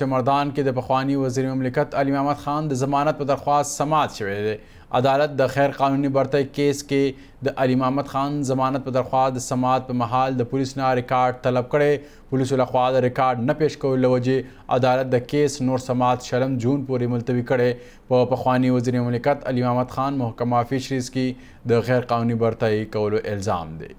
چمردان کې د پخوانی وزیر مملکت علي محمد خان د ضمانت په درخواست سماعت شوی دی عدالت د غیر قانوني برتۍ کیس کې د علي محمد خان ضمانت په درخواست د سماعت په محل د پولیس نه ریکارډ طلب کړي پولیسو لخوا د ریکارډ نه پېښ کولو لوجې عدالت د کیس نور سماعت شلم جون پورې ملتوي کړي په پخوانی وزیر مملکت علي محمد خان محکمه فشریز کې د غیر قانوني برتۍ کولو الزام دی